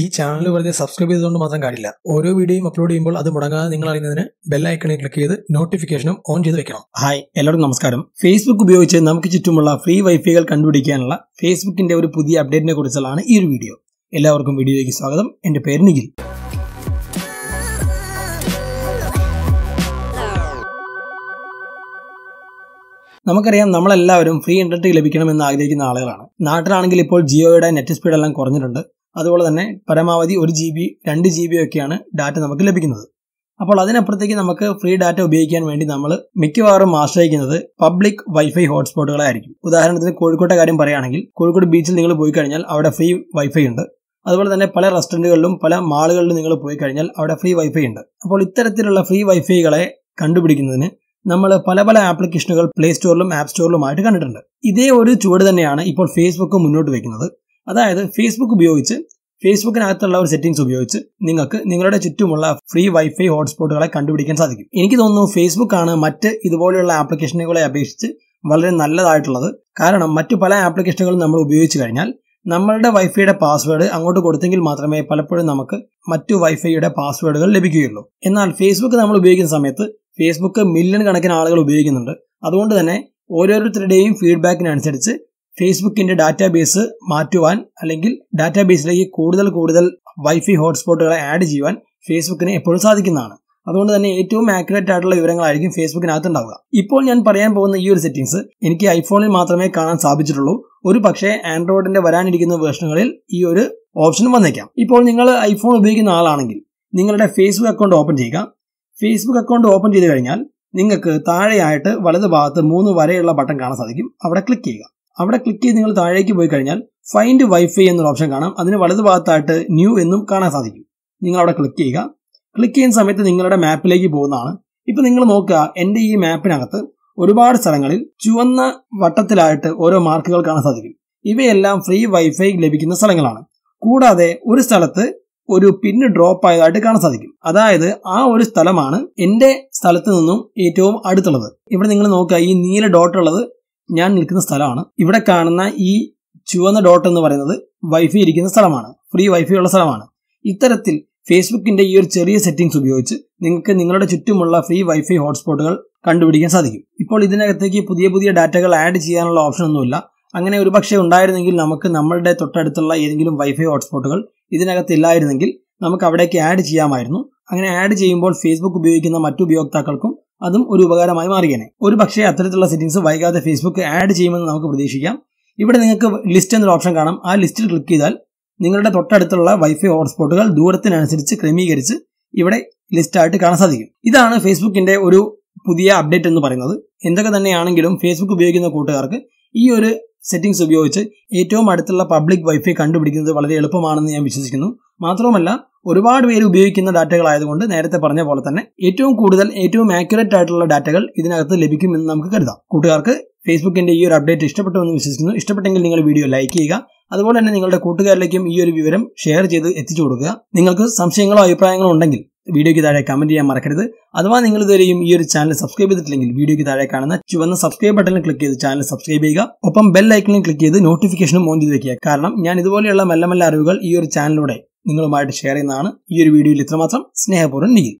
ഈ ചാനൽ വെറുതെ സബ്സ്ക്രൈബ് ചെയ്തുകൊണ്ട് മാത്രം കാര്യമില്ല ഓരോ വീഡിയോയും അപ്ലോഡ് ചെയ്യുമ്പോൾ അത് മുടങ്ങാതെ നിങ്ങൾ അറിയുന്നതിന് ബെല്ലൈക്കണിൽ ക്ലിക്ക് ചെയ്ത് നോട്ടിഫിക്കേഷനും ഓൺ ചെയ്ത് വെക്കണം ഹായ് എല്ലാവർക്കും നമസ്കാരം ഫേസ്ബുക്ക് ഉപയോഗിച്ച് നമുക്ക് ചുറ്റുമുള്ള ഫ്രീ വൈഫൈകൾ കണ്ടുപിടിക്കാനുള്ള ഫേസ്ബുക്കിന്റെ ഒരു പുതിയ അപ്ഡേറ്റിനെ കുറിച്ചുള്ളതാണ് ഈ ഒരു വീഡിയോ എല്ലാവർക്കും വീഡിയോയ്ക്ക് സ്വാഗതം എൻ്റെ പേര് നിഖിൽ നമുക്കറിയാം നമ്മളെല്ലാവരും ഫ്രീ ഇന്റർനെറ്റ് ലഭിക്കണം എന്ന് ആഗ്രഹിക്കുന്ന ആളുകളാണ് നാട്ടിലാണെങ്കിൽ ഇപ്പോൾ ജിയോയുടെ നെറ്റ് സ്പീഡ് എല്ലാം കുറഞ്ഞിട്ടുണ്ട് അതുപോലെ തന്നെ പരമാവധി ഒരു ജി ബി രണ്ട് ജി ബി ഒക്കെയാണ് ഡാറ്റ നമുക്ക് ലഭിക്കുന്നത് അപ്പോൾ അതിനപ്പുറത്തേക്ക് നമുക്ക് ഫ്രീ ഡാറ്റ ഉപയോഗിക്കാൻ വേണ്ടി നമ്മൾ മിക്കവാറും ആശ്രയിക്കുന്നത് പബ്ലിക് വൈഫൈ ഹോട്ട്സ്പോട്ടുകളായിരിക്കും ഉദാഹരണത്തിന് കോഴിക്കോട്ടെ കാര്യം പറയുകയാണെങ്കിൽ കോഴിക്കോട് ബീച്ചിൽ നിങ്ങൾ പോയി കഴിഞ്ഞാൽ അവിടെ ഫ്രീ വൈഫൈ ഉണ്ട് അതുപോലെ തന്നെ പല റെസ്റ്റോറൻറ്റുകളിലും പല മാളുകളിലും നിങ്ങൾ പോയി കഴിഞ്ഞാൽ അവിടെ ഫ്രീ വൈഫൈ ഉണ്ട് അപ്പോൾ ഇത്തരത്തിലുള്ള ഫ്രീ വൈഫൈകളെ കണ്ടുപിടിക്കുന്നതിന് നമ്മൾ പല പല ആപ്ലിക്കേഷനുകൾ പ്ലേ സ്റ്റോറിലും ആപ്പ് ആയിട്ട് കണ്ടിട്ടുണ്ട് ഇതേ ഒരു ചുവട് തന്നെയാണ് ഇപ്പോൾ ഫേസ്ബുക്ക് മുന്നോട്ട് വയ്ക്കുന്നത് അതായത് ഫേസ്ബുക്ക് ഉപയോഗിച്ച് ഫേസ്ബുക്കിനകത്തുള്ള ഒരു സെറ്റിംഗ്സ് ഉപയോഗിച്ച് നിങ്ങൾക്ക് നിങ്ങളുടെ ചുറ്റുമുള്ള ഫ്രീ വൈഫൈ ഹോട്ട്സ്പോട്ടുകളെ കണ്ടുപിടിക്കാൻ സാധിക്കും എനിക്ക് തോന്നുന്നു ഫേസ്ബുക്കാണ് മറ്റ് ഇതുപോലെയുള്ള ആപ്ലിക്കേഷനുകളെ അപേക്ഷിച്ച് വളരെ നല്ലതായിട്ടുള്ളത് കാരണം മറ്റു പല ആപ്ലിക്കേഷനുകളും നമ്മൾ ഉപയോഗിച്ചു കഴിഞ്ഞാൽ നമ്മളുടെ വൈഫൈയുടെ പാസ്വേഡ് അങ്ങോട്ട് കൊടുത്തെങ്കിൽ മാത്രമേ പലപ്പോഴും നമുക്ക് മറ്റു വൈഫൈയുടെ പാസ്വേഡുകൾ ലഭിക്കുകയുള്ളൂ എന്നാൽ ഫേസ്ബുക്ക് നമ്മൾ ഉപയോഗിക്കുന്ന സമയത്ത് ഫേസ്ബുക്ക് മില്യൺ കണക്കിന് ആളുകൾ ഉപയോഗിക്കുന്നുണ്ട് അതുകൊണ്ട് തന്നെ ഓരോരുത്തരുടെയും ഫീഡ്ബാക്കിനനുസരിച്ച് ഫേസ്ബുക്കിന്റെ ഡാറ്റാബേസ് മാറ്റുവാൻ അല്ലെങ്കിൽ ഡാറ്റാബേസിലേക്ക് കൂടുതൽ കൂടുതൽ വൈഫൈ ഹോട്ട്സ്പോട്ടുകളെ ആഡ് ചെയ്യുവാൻ ഫേസ്ബുക്കിന് എപ്പോഴും സാധിക്കുന്നതാണ് അതുകൊണ്ട് തന്നെ ഏറ്റവും ആക്യുറേറ്റ് ആയിട്ടുള്ള വിവരങ്ങളായിരിക്കും ഫേസ്ബുക്കിനകത്ത് ഉണ്ടാവുക ഇപ്പോൾ ഞാൻ പറയാൻ പോകുന്ന ഈ ഒരു സെറ്റിംഗ്സ് എനിക്ക് ഐഫോണിൽ മാത്രമേ കാണാൻ സാധിച്ചിട്ടുള്ളൂ ഒരു പക്ഷേ ആൻഡ്രോയിഡിന്റെ വരാനിരിക്കുന്ന വേർഷനുകളിൽ ഈ ഒരു ഓപ്ഷൻ വന്നേക്കാം ഇപ്പോൾ നിങ്ങൾ ഐഫോൺ ഉപയോഗിക്കുന്ന ആളാണെങ്കിൽ നിങ്ങളുടെ ഫേസ്ബുക്ക് അക്കൗണ്ട് ഓപ്പൺ ചെയ്യുക ഫേസ്ബുക്ക് അക്കൗണ്ട് ഓപ്പൺ ചെയ്ത് കഴിഞ്ഞാൽ നിങ്ങൾക്ക് താഴെയായിട്ട് വലതുഭാഗത്ത് മൂന്ന് വരെയുള്ള ബട്ടൺ കാണാൻ സാധിക്കും അവിടെ ക്ലിക്ക് ചെയ്യുക അവിടെ ക്ലിക്ക് ചെയ്ത് നിങ്ങൾ താഴേക്ക് പോയി കഴിഞ്ഞാൽ ഫൈൻഡ് വൈഫൈ എന്നൊരു ഓപ്ഷൻ കാണാം അതിന് വലതുഭാഗത്തായിട്ട് ന്യൂ എന്നും കാണാൻ സാധിക്കും നിങ്ങൾ അവിടെ ക്ലിക്ക് ചെയ്യുക ക്ലിക്ക് ചെയ്യുന്ന സമയത്ത് നിങ്ങളുടെ മാപ്പിലേക്ക് പോകുന്നതാണ് ഇപ്പം നിങ്ങൾ നോക്കുക എൻ്റെ ഈ മാപ്പിനകത്ത് ഒരുപാട് സ്ഥലങ്ങളിൽ ചുവന്ന വട്ടത്തിലായിട്ട് ഓരോ മാർക്കുകൾ കാണാൻ സാധിക്കും ഇവയെല്ലാം ഫ്രീ വൈഫൈ ലഭിക്കുന്ന സ്ഥലങ്ങളാണ് കൂടാതെ ഒരു സ്ഥലത്ത് ഒരു പിന്ന് ഡ്രോപ്പ് ആയതായിട്ട് കാണാൻ സാധിക്കും അതായത് ആ ഒരു സ്ഥലമാണ് എൻ്റെ സ്ഥലത്ത് നിന്നും ഏറ്റവും അടുത്തുള്ളത് ഇവിടെ നിങ്ങൾ നോക്കുക ഈ നീല ഡോട്ട് ഉള്ളത് ഞാൻ നിൽക്കുന്ന സ്ഥലമാണ് ഇവിടെ കാണുന്ന ഈ ചുവന്ന ഡോട്ട് എന്ന് പറയുന്നത് വൈഫൈ ഇരിക്കുന്ന സ്ഥലമാണ് ഫ്രീ വൈഫൈ ഉള്ള സ്ഥലമാണ് ഇത്തരത്തിൽ ഫേസ്ബുക്കിന്റെ ഈ ഒരു ചെറിയ സെറ്റിംഗ്സ് ഉപയോഗിച്ച് നിങ്ങൾക്ക് നിങ്ങളുടെ ചുറ്റുമുള്ള ഫ്രീ വൈഫൈ ഹോട്ട്സ്പോട്ടുകൾ കണ്ടുപിടിക്കാൻ സാധിക്കും ഇപ്പോൾ ഇതിനകത്തേക്ക് പുതിയ പുതിയ ഡാറ്റകൾ ആഡ് ചെയ്യാനുള്ള ഓപ്ഷൻ ഒന്നുമില്ല അങ്ങനെ ഒരു പക്ഷേ ഉണ്ടായിരുന്നെങ്കിൽ നമുക്ക് നമ്മളുടെ തൊട്ടടുത്തുള്ള ഏതെങ്കിലും വൈഫൈ ഹോട്ട്സ്പോട്ടുകൾ ഇതിനകത്ത് ഇല്ലായിരുന്നെങ്കിൽ നമുക്ക് അവിടേക്ക് ആഡ് ചെയ്യാമായിരുന്നു അങ്ങനെ ആഡ് ചെയ്യുമ്പോൾ ഫേസ്ബുക്ക് ഉപയോഗിക്കുന്ന മറ്റു ഉപയോക്താക്കൾക്കും അതും ഒരു ഉപകാരമായി മാറിയേനെ ഒരു പക്ഷേ അത്തരത്തിലുള്ള സെറ്റിംഗ്സ് വൈകാതെ ഫേസ്ബുക്ക് ആഡ് ചെയ്യുമെന്ന് നമുക്ക് പ്രതീക്ഷിക്കാം ഇവിടെ നിങ്ങൾക്ക് ലിസ്റ്റ് എന്നൊരു ഓപ്ഷൻ കാണാം ആ ലിസ്റ്റിൽ ക്ലിക്ക് ചെയ്താൽ നിങ്ങളുടെ തൊട്ടടുത്തുള്ള വൈഫൈ ഹോട്ട്സ്പോട്ടുകൾ ദൂരത്തിനനുസരിച്ച് ക്രമീകരിച്ച് ഇവിടെ ലിസ്റ്റായിട്ട് കാണാൻ സാധിക്കും ഇതാണ് ഫേസ്ബുക്കിന്റെ ഒരു പുതിയ അപ്ഡേറ്റ് എന്ന് പറയുന്നത് എന്തൊക്കെ തന്നെയാണെങ്കിലും ഫേസ്ബുക്ക് ഉപയോഗിക്കുന്ന കൂട്ടുകാർക്ക് ഈ ഒരു സെറ്റിംഗ്സ് ഉപയോഗിച്ച് ഏറ്റവും അടുത്തുള്ള പബ്ലിക് വൈഫൈ കണ്ടുപിടിക്കുന്നത് വളരെ എളുപ്പമാണെന്ന് ഞാൻ വിശ്വസിക്കുന്നു മാത്രവുമല്ല ഒരുപാട് പേര് ഉപയോഗിക്കുന്ന ഡാറ്റകളായതുകൊണ്ട് നേരത്തെ പറഞ്ഞ പോലെ തന്നെ ഏറ്റവും കൂടുതൽ ഏറ്റവും ആക്യുറേറ്റ് ആയിട്ടുള്ള ഡാറ്റകൾ ഇതിനകത്ത് ലഭിക്കുമെന്ന് നമുക്ക് കരുതാം കൂട്ടുകാർക്ക് ഫേസ്ബുക്കിന്റെ ഈ ഒരു അപ്ഡേറ്റ് ഇഷ്ടപ്പെട്ടു എന്ന് വിശ്വസിക്കുന്നു ഇഷ്ടപ്പെട്ടെങ്കിൽ നിങ്ങൾ വീഡിയോ ലൈക്ക് ചെയ്യുക അതുപോലെ തന്നെ നിങ്ങളുടെ കൂട്ടുകാരിലേക്കും ഈ ഒരു വിവരം ഷെയർ ചെയ്ത് എത്തിച്ചു കൊടുക്കുക നിങ്ങൾക്ക് സംശയങ്ങളോ അഭിപ്രായങ്ങളോ ഉണ്ടെങ്കിൽ വീഡിയോയ്ക്ക് താഴെ കമന്റ് ചെയ്യാൻ മറക്കരുത് അഥവാ നിങ്ങൾ ഇതുവരെയും ഈ ഒരു ചാനൽ സബ്സ്ക്രൈബ് ചെയ്തിട്ടില്ലെങ്കിൽ വീഡിയോയ്ക്ക് താഴെ കാണുന്ന ചുവന്ന സബ്സ്ക്രൈബ് ബട്ടണിൽ ക്ലിക്ക് ചെയ്ത് ചാനൽ സബ്സ്ക്രൈബ് ചെയ്യുക ഒപ്പം ബെൽ ഐക്കണിൽ ക്ലിക്ക് ചെയ്ത് നോട്ടിഫിക്കേഷനും ഓൺ ചെയ്ത് വെക്കുക കാരണം ഞാൻ ഇതുപോലെയുള്ള മെല്ലെ മെല്ലെ അറിവുകൾ ഈ ഒരു ചാനലിലൂടെ നിങ്ങളുമായിട്ട് ഷെയർ ചെയ്യുന്നതാണ് ഈ ഒരു വീഡിയോയിൽ ഇത്രമാത്രം സ്നേഹപൂർവ്വം നീങ്ങി